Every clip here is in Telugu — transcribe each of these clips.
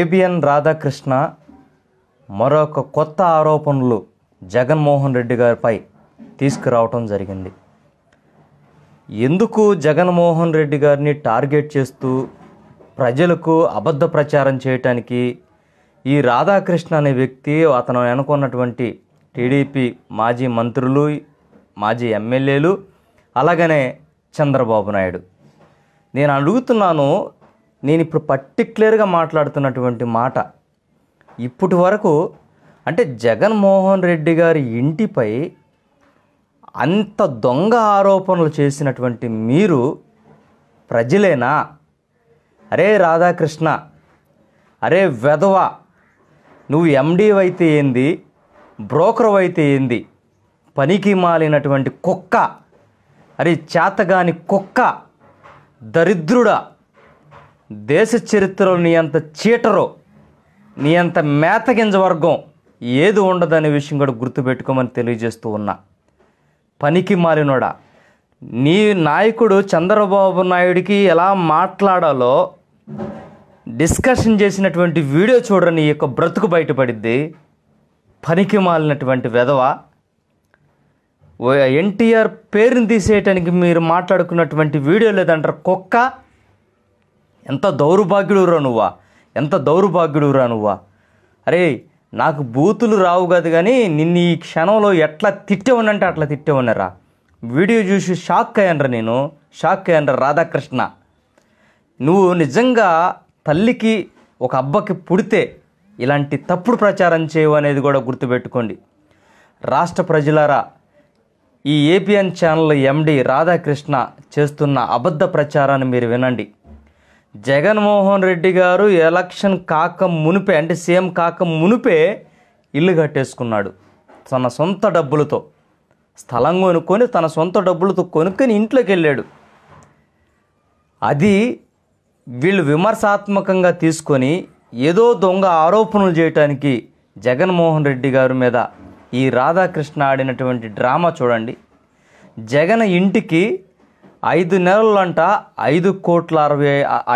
ఏబిఎన్ రాధాకృష్ణ మరొక కొత్త ఆరోపణలు జగన్మోహన్ రెడ్డి గారిపై తీసుకురావటం జరిగింది ఎందుకు జగన్మోహన్ రెడ్డి గారిని టార్గెట్ చేస్తూ ప్రజలకు అబద్ధ ప్రచారం చేయటానికి ఈ రాధాకృష్ణ అనే వ్యక్తి అతను వెనుకున్నటువంటి టీడీపీ మాజీ మంత్రులు మాజీ ఎమ్మెల్యేలు అలాగనే చంద్రబాబు నాయుడు నేను అడుగుతున్నాను నేను ఇప్పుడు పర్టిక్యులర్గా మాట్లాడుతున్నటువంటి మాట ఇప్పటి వరకు అంటే జగన్మోహన్ రెడ్డి గారి ఇంటిపై అంత దొంగ ఆరోపణలు చేసినటువంటి మీరు ప్రజలేనా అరే రాధాకృష్ణ అరే వెధవ నువ్వు ఎండీ అయితే ఏంది బ్రోకర్ అయితే ఏంది పనికి మాలినటువంటి కుక్క అరే చేతగాని కుక్క దరిద్రుడ దేశ చరిత్రలో నీ అంత చీటరో నీ అంత మేతగింజ వర్గం ఏది ఉండదనే విషయం కూడా గుర్తుపెట్టుకోమని తెలియజేస్తూ ఉన్నా పనికి మాలినోడా నీ నాయకుడు చంద్రబాబు నాయుడికి ఎలా మాట్లాడాలో డిస్కషన్ చేసినటువంటి వీడియో చూడని యొక్క బ్రతుకు బయటపడిద్ది పనికి మాలినటువంటి వెధవ ఎన్టీఆర్ పేరుని తీసేయటానికి మీరు మాట్లాడుకున్నటువంటి వీడియో లేదంటారు కుక్క ఎంత దౌర్భాగ్యుడురా నువ్వా ఎంత దౌర్భాగ్యుడురా నువ్వా అరే నాకు బూతులు రావు కాదు కానీ నిన్ను ఈ క్షణంలో ఎట్లా తిట్టేవనంటే అట్లా తిట్టేవనరా వీడియో చూసి షాక్ అయ్యానరా నేను షాక్ అయ్యానరా రాధాకృష్ణ నువ్వు నిజంగా తల్లికి ఒక అబ్బకి పుడితే ఇలాంటి తప్పుడు ప్రచారం చేయవు అనేది కూడా గుర్తుపెట్టుకోండి రాష్ట్ర ప్రజలారా ఈ ఏపీఎన్ ఛానల్ ఎండి రాధాకృష్ణ చేస్తున్న అబద్ధ ప్రచారాన్ని మీరు వినండి జగన్మోహన్ రెడ్డి గారు ఎలక్షన్ కాక మునిపే అంటే సీఎం కాక మునిపే ఇల్లు కట్టేసుకున్నాడు తన సొంత డబ్బులతో స్థలం కొనుక్కొని తన సొంత డబ్బులతో కొనుక్కొని ఇంట్లోకి వెళ్ళాడు అది వీళ్ళు విమర్శాత్మకంగా తీసుకొని ఏదో దొంగ ఆరోపణలు చేయటానికి జగన్మోహన్ రెడ్డి గారి మీద ఈ రాధాకృష్ణ ఆడినటువంటి డ్రామా చూడండి జగన్ ఇంటికి ఐదు నెలలంట ఐదు కోట్ల అరవై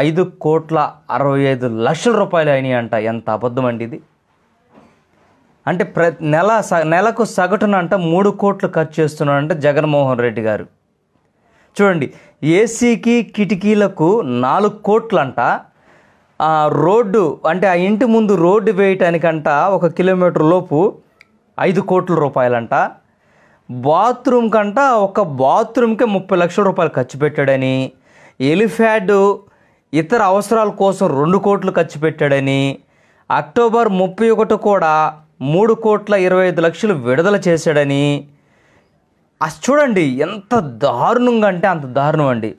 ఐదు కోట్ల అరవై ఐదు లక్షల రూపాయలు అయినాయి అంట ఎంత అబద్ధం అండి ఇది అంటే ప్ర నెల స నెలకు సగటున అంట మూడు కోట్లు ఖర్చు చేస్తున్నాడంట జగన్మోహన్ రెడ్డి గారు చూడండి ఏసీకి కిటికీలకు నాలుగు కోట్లంట రోడ్డు అంటే ఆ ఇంటి ముందు రోడ్డు వేయటానికంట ఒక కిలోమీటర్ లోపు ఐదు కోట్ల రూపాయలంట బాత్రూమ్ కంట ఒక బాత్రూమ్కే ముప్పై లక్షల రూపాయలు ఖర్చు పెట్టాడని ఎలిఫ్యాడ్ ఇతర అవసరాల కోసం రెండు కోట్లు ఖర్చు పెట్టాడని అక్టోబర్ ముప్పై ఒకటి కూడా మూడు కోట్ల ఇరవై ఐదు లక్షలు విడుదల చేశాడని అది చూడండి ఎంత దారుణంగా అంటే అంత దారుణం అండి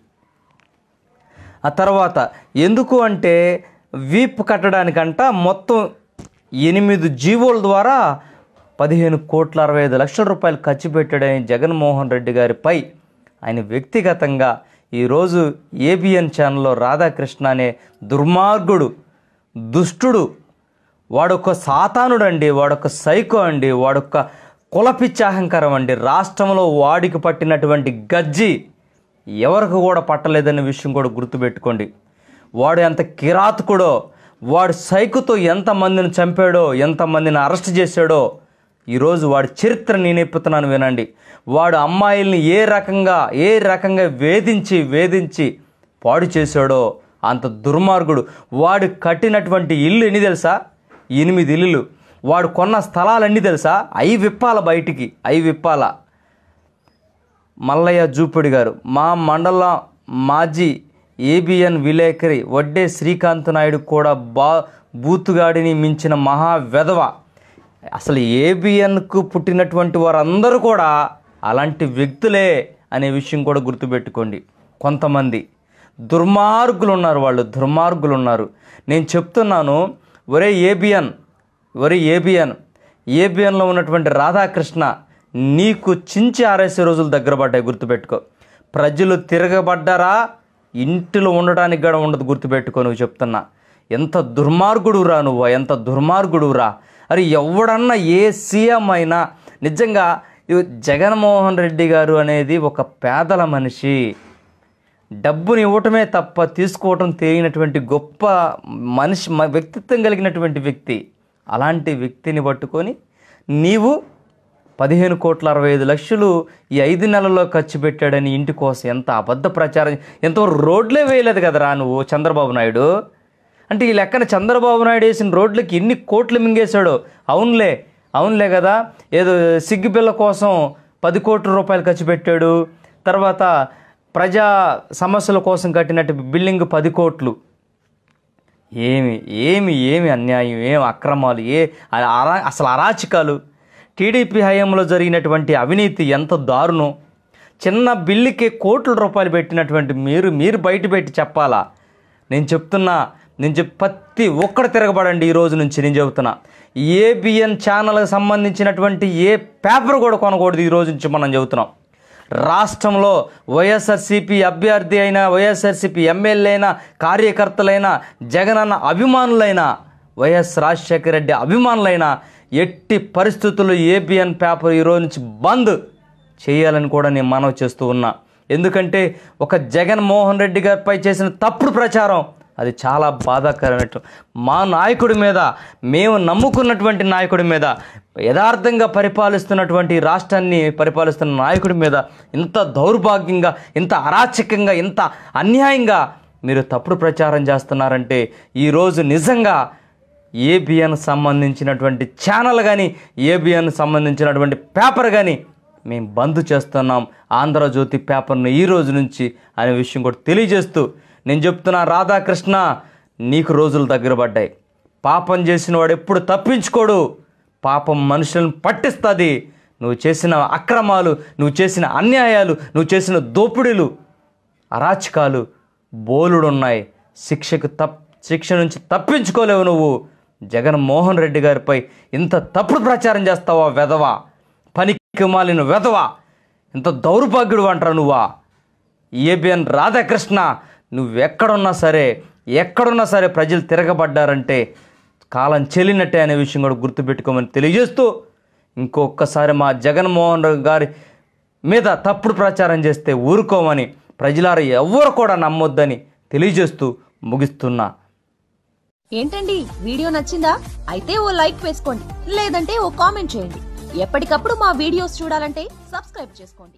ఆ తర్వాత ఎందుకు అంటే వీప్ కట్టడానికంట మొత్తం ఎనిమిది జీవోల ద్వారా పదిహేను కోట్ల అరవై ఐదు లక్షల రూపాయలు ఖర్చు పెట్టాడని జగన్మోహన్ రెడ్డి గారిపై ఆయన వ్యక్తిగతంగా ఈరోజు ఏబిఎన్ ఛానల్లో రాధాకృష్ణ అనే దుర్మార్గుడు దుష్టుడు వాడొక సాతానుడు అండి వాడొక సైకో అండి వాడొక అహంకారం అండి రాష్ట్రంలో వాడికి పట్టినటువంటి గజ్జి ఎవరికి కూడా పట్టలేదనే విషయం కూడా గుర్తుపెట్టుకోండి వాడు ఎంత కిరాతకుడో వాడు సైకుతో ఎంతమందిని చంపాడో ఎంతమందిని అరెస్ట్ చేశాడో ఈరోజు వాడి చరిత్ర నేను ఎప్పుతున్నాను వినండి వాడు అమ్మాయిల్ని ఏ రకంగా ఏ రకంగా వేధించి వేధించి పాడు చేశాడో అంత దుర్మార్గుడు వాడు కట్టినటువంటి ఇల్లు ఎన్ని తెలుసా ఎనిమిది ఇల్లులు వాడు కొన్న స్థలాలన్నీ తెలుసా అవి విప్పాల బయటికి అవి విప్పాల మల్లయ్య జూపుడి గారు మా మండల మాజీ ఏబిఎన్ విలేకరి వడ్డే శ్రీకాంత్ నాయుడు కూడా బా బూతుగాడిని మించిన మహా వెధవ అసలు ఏబిఎన్కు పుట్టినటువంటి వారందరూ కూడా అలాంటి వ్యక్తులే అనే విషయం కూడా గుర్తుపెట్టుకోండి కొంతమంది దుర్మార్గులు ఉన్నారు వాళ్ళు దుర్మార్గులు ఉన్నారు నేను చెప్తున్నాను ఒరే ఏబిఎన్ ఒరే ఏబిఎన్ ఏబిఎన్లో ఉన్నటువంటి రాధాకృష్ణ నీకు చించి ఆరేసే రోజులు దగ్గర పడ్డాయి గుర్తుపెట్టుకో ప్రజలు తిరగబడ్డారా ఇంటిలో ఉండడానికి కూడా ఉండదు గుర్తుపెట్టుకో నువ్వు చెప్తున్నా ఎంత రా నువ్వు ఎంత దుర్మార్గుడు రా అరే ఎవడన్నా ఏ సీఎం అయినా నిజంగా జగన్మోహన్ రెడ్డి గారు అనేది ఒక పేదల మనిషి డబ్బుని ఇవ్వటమే తప్ప తీసుకోవటం తెలియనటువంటి గొప్ప మనిషి వ్యక్తిత్వం కలిగినటువంటి వ్యక్తి అలాంటి వ్యక్తిని పట్టుకొని నీవు పదిహేను కోట్ల అరవై ఐదు లక్షలు ఈ ఐదు నెలల్లో ఖర్చు పెట్టాడని ఇంటి కోసం ఎంత అబద్ధ ప్రచారం ఎంతో రోడ్లే వేయలేదు కదరా నువ్వు చంద్రబాబు నాయుడు అంటే ఈ లెక్కన చంద్రబాబు నాయుడు వేసిన రోడ్లకి ఎన్ని కోట్లు మింగేశాడో అవునులే అవునులే కదా ఏదో సిగ్గుపిల్ల కోసం పది కోట్ల రూపాయలు ఖర్చు పెట్టాడు తర్వాత ప్రజా సమస్యల కోసం కట్టినట్టు బిల్డింగ్ పది కోట్లు ఏమి ఏమి ఏమి అన్యాయం ఏమి అక్రమాలు ఏ అరా అసలు అరాచకాలు టీడీపీ హయాంలో జరిగినటువంటి అవినీతి ఎంత దారుణం చిన్న బిల్లుకే కోట్ల రూపాయలు పెట్టినటువంటి మీరు మీరు బయట పెట్టి చెప్పాలా నేను చెప్తున్నా నేను చెప్ ప్రతి ఒక్కడు తిరగబడండి ఈ రోజు నుంచి నేను చెబుతున్నా ఏబిఎన్ ఛానల్కి సంబంధించినటువంటి ఏ పేపర్ కూడా కొనకూడదు ఈ రోజు నుంచి మనం చెబుతున్నాం రాష్ట్రంలో వైఎస్ఆర్సీపీ అభ్యర్థి అయినా వైఎస్ఆర్సీపీ ఎమ్మెల్యే అయినా కార్యకర్తలైన జగనన్న అభిమానులైనా వైఎస్ రాజశేఖర రెడ్డి అభిమానులైనా ఎట్టి పరిస్థితులు ఏబిఎన్ పేపర్ ఈరోజు నుంచి బంద్ చేయాలని కూడా నేను మనవి చేస్తూ ఉన్నా ఎందుకంటే ఒక జగన్మోహన్ రెడ్డి గారిపై చేసిన తప్పుడు ప్రచారం అది చాలా బాధాకరమైన మా నాయకుడి మీద మేము నమ్ముకున్నటువంటి నాయకుడి మీద యథార్థంగా పరిపాలిస్తున్నటువంటి రాష్ట్రాన్ని పరిపాలిస్తున్న నాయకుడి మీద ఇంత దౌర్భాగ్యంగా ఇంత అరాచకంగా ఇంత అన్యాయంగా మీరు తప్పుడు ప్రచారం చేస్తున్నారంటే ఈరోజు నిజంగా ఏబిఎన్ సంబంధించినటువంటి ఛానల్ కానీ ఏబిఎన్ సంబంధించినటువంటి పేపర్ కానీ మేము బంద్ చేస్తున్నాం ఆంధ్రజ్యోతి పేపర్ను ఈ రోజు నుంచి అనే విషయం కూడా తెలియజేస్తూ నేను చెప్తున్నా రాధాకృష్ణ నీకు రోజులు దగ్గర పడ్డాయి పాపం చేసిన వాడు ఎప్పుడు తప్పించుకోడు పాపం మనుషులను పట్టిస్తుంది నువ్వు చేసిన అక్రమాలు నువ్వు చేసిన అన్యాయాలు నువ్వు చేసిన దోపిడీలు అరాచకాలు ఉన్నాయి శిక్షకు తప్ శిక్ష నుంచి తప్పించుకోలేవు నువ్వు జగన్మోహన్ రెడ్డి గారిపై ఇంత తప్పుడు ప్రచారం చేస్తావా వెధవా పనికి మాలిన వెధవా ఇంత దౌర్భాగ్యుడు అంటారు నువ్వా ఏబిఎన్ రాధాకృష్ణ నువ్వెక్కడున్నా సరే ఎక్కడున్నా సరే ప్రజలు తిరగబడ్డారంటే కాలం చెల్లినట్టే అనే విషయం కూడా గుర్తుపెట్టుకోమని తెలియజేస్తూ ఇంకొకసారి మా జగన్మోహన్ రెడ్డి గారి మీద తప్పుడు ప్రచారం చేస్తే ఊరుకోమని ప్రజలారు ఎవ్వరు కూడా నమ్మొద్దని తెలియజేస్తూ ముగిస్తున్నా ఏంటండి వీడియో నచ్చిందా అయితే ఓ లైక్ వేసుకోండి లేదంటే ఓ కామెంట్ చేయండి ఎప్పటికప్పుడు మా వీడియోస్ చూడాలంటే సబ్స్క్రైబ్ చేసుకోండి